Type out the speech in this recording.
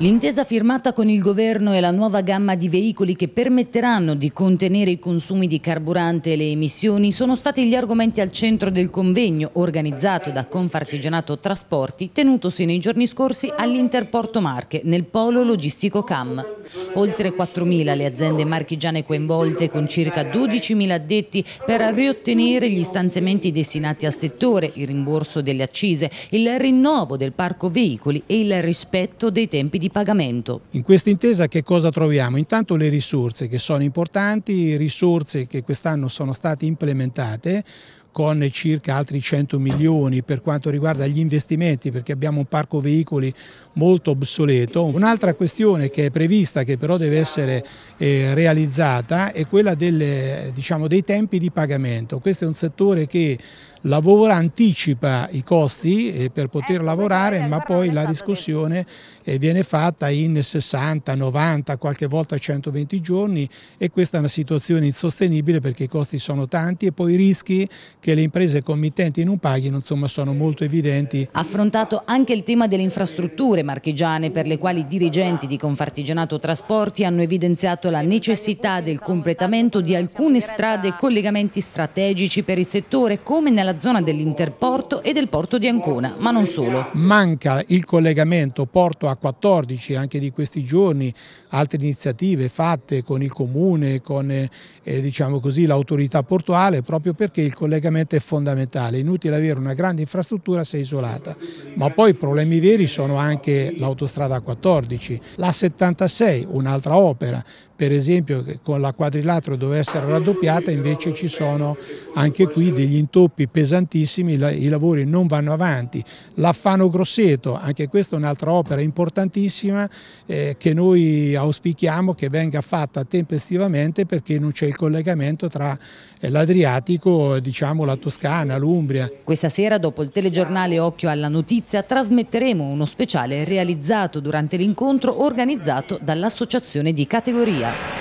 L'intesa firmata con il governo e la nuova gamma di veicoli che permetteranno di contenere i consumi di carburante e le emissioni sono stati gli argomenti al centro del convegno organizzato da Confartigianato Trasporti tenutosi nei giorni scorsi all'Interporto Marche nel polo logistico CAM. Oltre 4.000 le aziende marchigiane coinvolte con circa 12.000 addetti per riottenere gli stanziamenti destinati al settore, il rimborso delle accise, il rinnovo del parco veicoli e il rispetto dei tempi di di pagamento. In questa intesa che cosa troviamo? Intanto le risorse che sono importanti, risorse che quest'anno sono state implementate con circa altri 100 milioni per quanto riguarda gli investimenti perché abbiamo un parco veicoli molto obsoleto. Un'altra questione che è prevista, che però deve essere eh, realizzata, è quella delle, diciamo, dei tempi di pagamento. Questo è un settore che lavora, anticipa i costi eh, per eh, poter eh, lavorare, ma poi la discussione viene fatta in 60, 90, qualche volta 120 giorni e questa è una situazione insostenibile perché i costi sono tanti e poi i rischi che che le imprese committenti non paghino insomma, sono molto evidenti. Affrontato anche il tema delle infrastrutture marchigiane per le quali i dirigenti di Confartigianato Trasporti hanno evidenziato la necessità del completamento di alcune strade e collegamenti strategici per il settore come nella zona dell'interporto e del porto di Ancona, ma non solo. Manca il collegamento porto a 14 anche di questi giorni, altre iniziative fatte con il comune, con eh, diciamo l'autorità portuale proprio perché il collegamento praticamente è fondamentale, inutile avere una grande infrastruttura se isolata, ma poi i problemi veri sono anche l'autostrada 14, la 76, un'altra opera, per esempio con la quadrilatero doveva essere raddoppiata, invece ci sono anche qui degli intoppi pesantissimi, i lavori non vanno avanti. la Fano Grosseto, anche questa è un'altra opera importantissima eh, che noi auspichiamo che venga fatta tempestivamente perché non c'è il collegamento tra eh, l'Adriatico diciamo, abbiamo la Toscana, l'Umbria. Questa sera, dopo il telegiornale Occhio alla Notizia, trasmetteremo uno speciale realizzato durante l'incontro organizzato dall'associazione di categoria.